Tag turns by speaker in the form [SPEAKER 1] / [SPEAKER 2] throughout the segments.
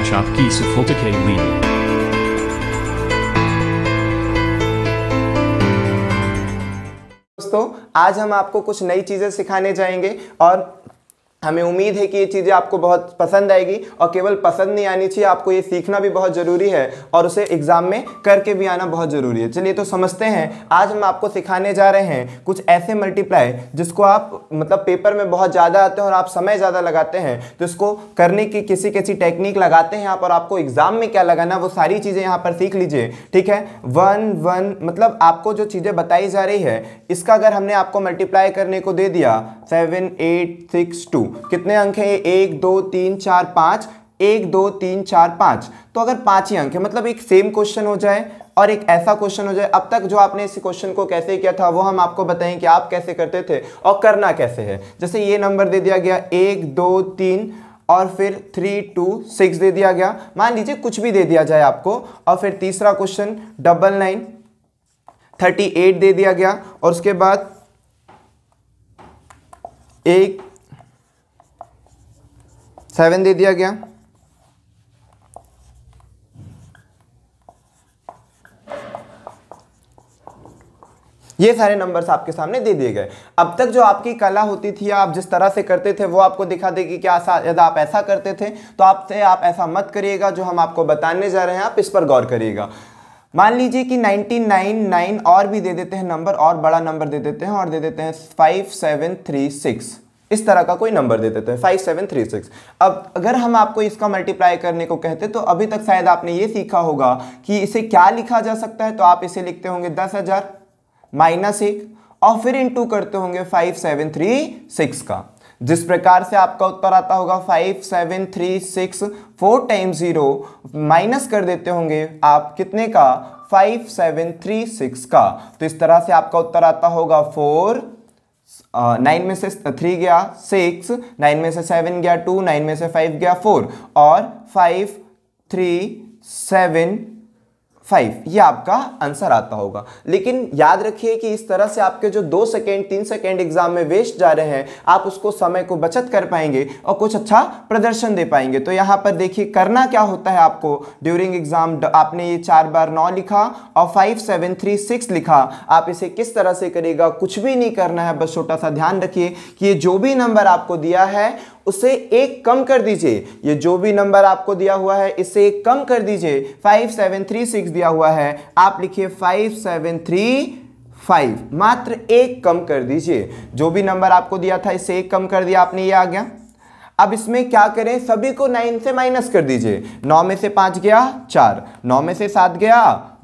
[SPEAKER 1] पांच आपकी सफलता के लिए दोस्तों आज हम आपको कुछ नई चीज़ें सिखाने जाएंगे और हमें उम्मीद है कि ये चीज़ें आपको बहुत पसंद आएगी और केवल पसंद नहीं आनी चाहिए आपको ये सीखना भी बहुत ज़रूरी है और उसे एग्ज़ाम में करके भी आना बहुत ज़रूरी है चलिए तो समझते हैं आज हम आपको सिखाने जा रहे हैं कुछ ऐसे मल्टीप्लाई जिसको आप मतलब पेपर में बहुत ज़्यादा आते हैं और आप समय ज़्यादा लगाते हैं तो इसको करने की किसी कैसी टेक्निक लगाते हैं आप और आपको एग्ज़ाम में क्या लगाना वो सारी चीज़ें यहाँ पर सीख लीजिए ठीक है वन वन मतलब आपको जो चीज़ें बताई जा रही है इसका अगर हमने आपको मल्टीप्लाई करने को दे दिया सेवन एट सिक्स टू कितने अंक हैं एक दो तीन चार पाँच एक दो तीन चार पाँच तो अगर पाँच ही अंक है मतलब एक सेम क्वेश्चन हो जाए और एक ऐसा क्वेश्चन हो जाए अब तक जो आपने इस क्वेश्चन को कैसे किया था वो हम आपको बताएं कि आप कैसे करते थे और करना कैसे है जैसे ये नंबर दे दिया गया एक दो तीन और फिर थ्री टू सिक्स दे दिया गया मान लीजिए कुछ भी दे दिया जाए आपको और फिर तीसरा question double nine thirty eight दे दिया गया और उसके बाद एक सेवन दे दिया गया ये सारे नंबर्स आपके सामने दे दिए गए अब तक जो आपकी कला होती थी आप जिस तरह से करते थे वो आपको दिखा देगी कि यदि आप ऐसा करते थे तो आपसे आप ऐसा मत करिएगा जो हम आपको बताने जा रहे हैं आप इस पर गौर करिएगा मान लीजिए कि 999 और भी दे देते हैं नंबर और बड़ा नंबर दे देते हैं और दे देते हैं फाइव सेवन थ्री सिक्स इस तरह का कोई नंबर दे देते हैं फाइव सेवन थ्री सिक्स अब अगर हम आपको इसका मल्टीप्लाई करने को कहते तो अभी तक शायद आपने ये सीखा होगा कि इसे क्या लिखा जा सकता है तो आप इसे लिखते होंगे दस हज़ार माइनस एक और फिर टू करते होंगे फाइव सेवन थ्री सिक्स का जिस प्रकार से आपका उत्तर आता होगा five seven three six four time zero minus कर देते होंगे आप कितने का फाइव सेवन थ्री सिक्स का तो इस तरह से आपका उत्तर आता होगा फोर नाइन में से थ्री गया सिक्स नाइन में से सेवन गया टू नाइन में से फाइव गया फोर और फाइव थ्री सेवन फाइव ये आपका आंसर आता होगा लेकिन याद रखिए कि इस तरह से आपके जो दो सेकेंड तीन सेकेंड एग्जाम में वेस्ट जा रहे हैं आप उसको समय को बचत कर पाएंगे और कुछ अच्छा प्रदर्शन दे पाएंगे तो यहाँ पर देखिए करना क्या होता है आपको ड्यूरिंग एग्जाम आपने ये चार बार नौ लिखा और फाइव सेवन थ्री सिक्स लिखा आप इसे किस तरह से करेगा कुछ भी नहीं करना है बस छोटा सा ध्यान रखिए कि ये जो भी नंबर आपको दिया है उसे एक कम कर दीजिए ये जो भी नंबर आपको दिया हुआ है इससे एक कम कर दीजिए फाइव सेवन थ्री सिक्स दिया हुआ है आप लिखिए फाइव सेवन थ्री फाइव मात्र एक कम कर दीजिए जो भी नंबर आपको दिया था इससे एक कम कर दिया आपने ये आ गया अब इसमें क्या करें सभी को नाइन से माइनस कर दीजिए नौ में से पांच गया चार नौ में से सात गया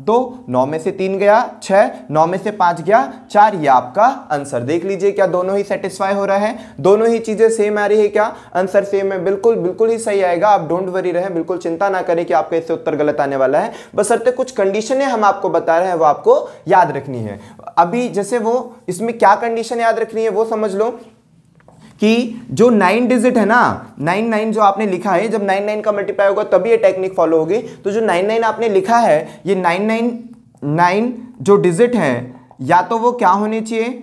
[SPEAKER 1] दो नौ में से तीन गया छह नौ में से पांच गया चार ये आपका आंसर देख लीजिए क्या दोनों ही सेटिस्फाई हो रहा है दोनों ही चीज़ें सेम आ रही है क्या आंसर सेम है बिल्कुल बिल्कुल ही सही आएगा आप डोंट वरी रहे बिल्कुल चिंता ना करें कि आपका इससे उत्तर गलत आने वाला है बसरते कुछ कंडीशनें हम आपको बता रहे हैं वो आपको याद रखनी है अभी जैसे वो इसमें क्या कंडीशन याद रखनी है वो समझ लो कि जो नाइन डिजिट है ना नाइन नाइन जो आपने लिखा है जब नाइन नाइन का मल्टीप्लाई होगा तभी ये टेक्निक फॉलो होगी तो जो नाइन नाइन आपने लिखा है ये नाइन नाइन नाइन जो डिजिट है या तो वो क्या होने चाहिए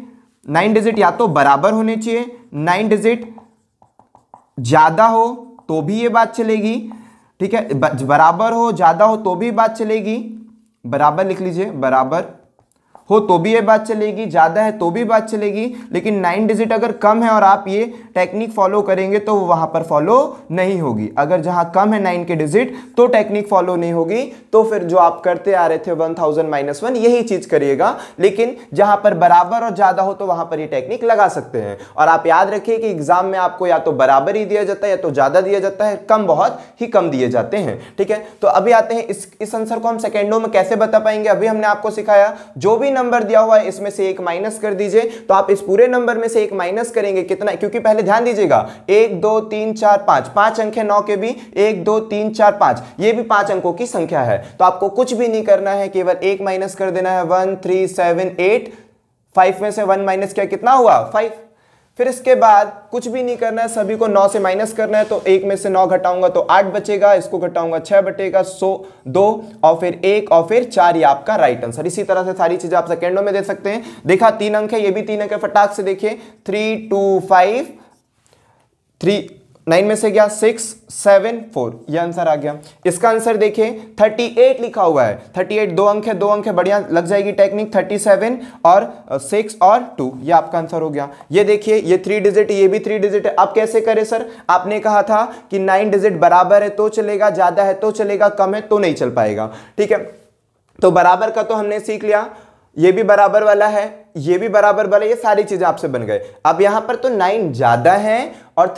[SPEAKER 1] नाइन डिजिट या तो बराबर होने चाहिए नाइन डिजिट ज़्यादा हो तो भी ये बात चलेगी ठीक है बराबर हो ज़्यादा हो तो भी बात चलेगी बराबर लिख लीजिए बराबर हो तो भी ये बात चलेगी ज़्यादा है तो भी बात चलेगी लेकिन नाइन डिजिट अगर कम है और आप ये टेक्निक फॉलो करेंगे तो वहाँ पर फॉलो नहीं होगी अगर जहाँ कम है नाइन के डिजिट तो टेक्निक फॉलो नहीं होगी तो फिर जो आप करते आ रहे थे वन थाउजेंड माइनस वन यही चीज़ करिएगा लेकिन जहाँ पर बराबर और ज़्यादा हो तो वहाँ पर ये टेक्निक लगा सकते हैं और आप याद रखिए कि एग्जाम में आपको या तो बराबर ही दिया जाता है या तो ज़्यादा दिया जाता है कम बहुत ही कम दिए जाते हैं ठीक है तो अभी आते हैं इस इस आंसर को हम सेकेंडों में कैसे बता पाएंगे अभी हमने आपको सिखाया जो भी नंबर दिया हुआ है इसमें से एक माइनस कर दीजिए तो आप इस पूरे नंबर में से एक माइनस करेंगे कितना क्योंकि पहले ध्यान दीजिएगा एक दो तीन चार पांच पांच अंक है नौ के भी एक दो तीन चार पांच ये भी पांच अंकों की संख्या है तो आपको कुछ भी नहीं करना है केवल एक माइनस कर देना है one three seven eight five में से वन माइनस क्या कितना हुआ फाइव फिर इसके बाद कुछ भी नहीं करना है सभी को नौ से माइनस करना है तो एक में से नौ घटाऊंगा तो आठ बचेगा इसको घटाऊंगा छह बटेगा सो दो और फिर एक और फिर चार ये आपका राइट आंसर इसी तरह से सारी चीज़ें आप सेकेंडों में दे सकते हैं देखा तीन अंक है ये भी तीन अंक है फटाक से देखिए three two five three nine में से गया सिक्स सेवन फोर ये आंसर आ गया इसका आंसर देखिए थर्टी एट लिखा हुआ है थर्टी एट दो अंक है दो अंक है बढ़िया लग जाएगी टेक्निक थर्टी सेवन और सिक्स और टू ये आपका आंसर हो गया ये देखिए ये थ्री डिजिट ये भी थ्री डिजिट है आप कैसे करें सर आपने कहा था कि नाइन डिजिट बराबर है तो चलेगा ज़्यादा है तो चलेगा कम है तो नहीं चल पाएगा ठीक है तो बराबर का तो हमने सीख लिया ये भी बराबर वाला है ये भी बराबर वाला ये सारी चीज़ें आपसे बन गए अब यहां पर तो नाइन ज़्यादा है और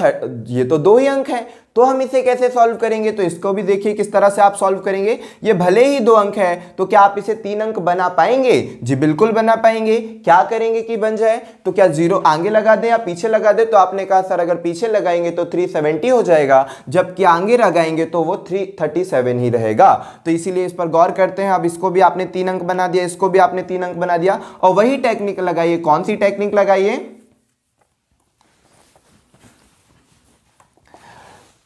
[SPEAKER 1] ये तो दो ही अंक है तो हम इसे कैसे सॉल्व करेंगे तो इसको भी देखिए किस तरह से आप सॉल्व करेंगे ये भले ही दो अंक है तो क्या आप इसे तीन अंक बना पाएंगे जी बिल्कुल बना पाएंगे क्या करेंगे कि बन जाए तो क्या जीरो आगे लगा दें या पीछे लगा दें तो आपने कहा सर अगर पीछे लगाएंगे तो थ्री सेवेंटी हो जाएगा जबकि आगे लगाएंगे तो वो थ्री थर्टी सेवन ही रहेगा तो इसीलिए इस पर गौर करते हैं अब इसको भी आपने तीन अंक बना दिया इसको भी आपने तीन अंक बना दिया और वही टेक्निक लगाइए कौन सी टेक्निक लगाइए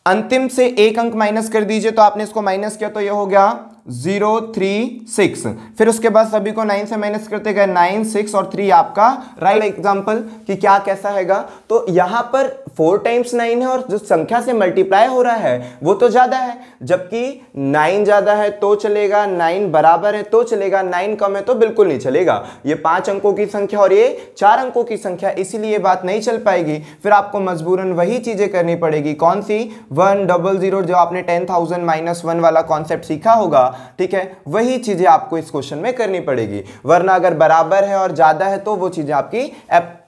[SPEAKER 1] अंतिम से एक अंक माइनस कर दीजिए तो आपने इसको माइनस किया तो ये हो गया जीरो थ्री सिक्स फिर उसके बाद सभी को नाइन से माइनस करते गए नाइन सिक्स और थ्री आपका राइट right एग्जाम्पल कि क्या कैसा हैगा तो यहाँ पर फोर टाइम्स नाइन है और जो संख्या से मल्टीप्लाई हो रहा है वो तो ज़्यादा है जबकि नाइन ज़्यादा है तो चलेगा नाइन बराबर है तो चलेगा नाइन कम है तो बिल्कुल नहीं चलेगा ये पाँच अंकों की संख्या और ये चार अंकों की संख्या इसीलिए बात नहीं चल पाएगी फिर आपको मजबूरन वही चीज़ें करनी पड़ेगी कौन सी वन डबल ज़ीरो जो आपने टेन थाउजेंड माइनस वन वाला कॉन्सेप्ट सीखा होगा ठीक है वही चीज़ें आपको इस क्वेश्चन में करनी पड़ेगी वरना अगर बराबर है और ज़्यादा है तो वो चीज़ें आपकी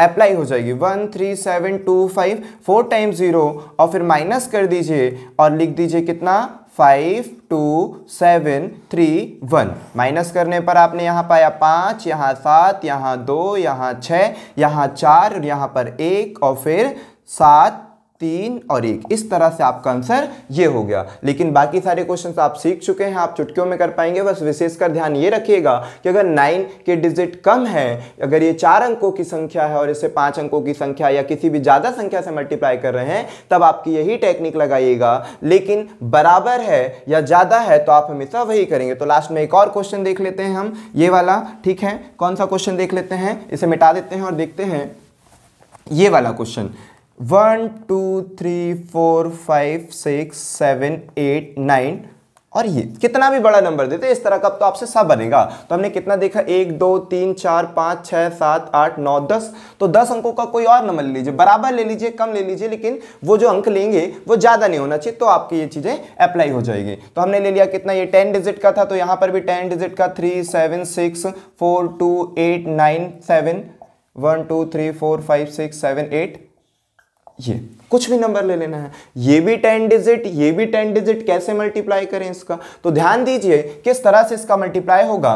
[SPEAKER 1] अप्लाई हो जाएगी one three seven two five four time zero और फिर माइनस कर दीजिए और लिख दीजिए कितना five two seven three one minus करने पर आपने यहाँ पाया पाँच यहाँ सात यहाँ दो यहाँ छः यहाँ चार यहाँ पर एक और फिर सात तीन और एक इस तरह से आपका आंसर ये हो गया लेकिन बाकी सारे क्वेश्चन आप सीख चुके हैं आप चुटकियों में कर पाएंगे बस विशेषकर ध्यान ये रखिएगा कि अगर नाइन के डिजिट कम है अगर ये चार अंकों की संख्या है और इसे पांच अंकों की संख्या या किसी भी ज़्यादा संख्या से मल्टीप्लाई कर रहे हैं तब आपकी यही टेक्निक लगाइएगा लेकिन बराबर है या ज़्यादा है तो आप हमेशा वही करेंगे तो लास्ट में एक और क्वेश्चन देख लेते हैं हम ये वाला ठीक है कौन सा क्वेश्चन देख लेते हैं इसे मिटा देते हैं और देखते हैं ये वाला question one two three four five six seven eight nine और ये कितना भी बड़ा नंबर देते इस तरह का तो आपसे सब बनेगा तो हमने कितना देखा एक दो तीन चार पाँच छः सात आठ नौ दस तो दस अंकों का कोई और नंबर ले लीजिए बराबर ले लीजिए कम ले लीजिए लेकिन वो जो अंक लेंगे वो ज़्यादा नहीं होना चाहिए तो आपकी ये चीज़ें अप्लाई हो जाएगी तो हमने ले लिया कितना ये टेन डिजिट का था तो यहाँ पर भी टेन डिजिट का three seven six four two eight nine seven one two three four five six seven eight ये कुछ भी नंबर ले लेना है ये भी टेन डिजिट ये भी टेन डिजिट कैसे मल्टीप्लाई करें इसका तो ध्यान दीजिए किस तरह से इसका मल्टीप्लाई होगा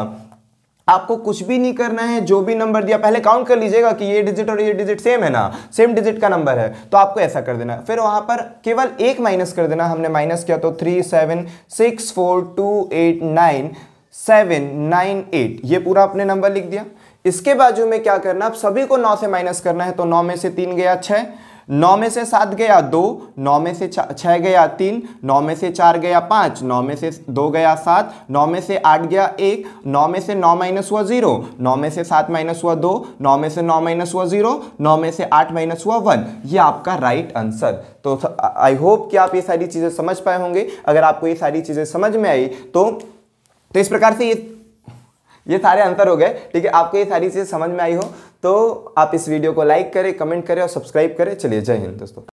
[SPEAKER 1] आपको कुछ भी नहीं करना है जो भी नंबर दिया पहले काउंट कर लीजिएगा कि ये डिजिट और ये डिजिट सेम है ना सेम डिजिट का नंबर है तो आपको ऐसा कर देना फिर वहां पर केवल एक माइनस कर देना हमने माइनस किया तो three seven six four two eight nine seven nine eight ये पूरा आपने नंबर लिख दिया इसके बाजू में क्या करना आप सभी को नौ से माइनस करना है तो नौ में से तीन गया छः नौ में से सात गया दो नौ में से छः गया तीन नौ में से चार गया पाँच नौ में से दो गया सात नौ में से आठ गया एक नौ में से नौ माइनस हुआ जीरो नौ में से सात माइनस हुआ दो नौ में से नौ माइनस हुआ जीरो नौ में से आठ माइनस हुआ वन ये आपका राइट आंसर तो आई होप कि आप ये सारी चीज़ें समझ पाए होंगे अगर आपको ये सारी चीज़ें समझ में आई तो, तो इस प्रकार से ये ये सारे अंतर हो गए ठीक है आपको ये सारी चीज़ समझ में आई हो तो आप इस वीडियो को लाइक करें कमेंट करें और सब्सक्राइब करें चलिए जय हिंद दोस्तों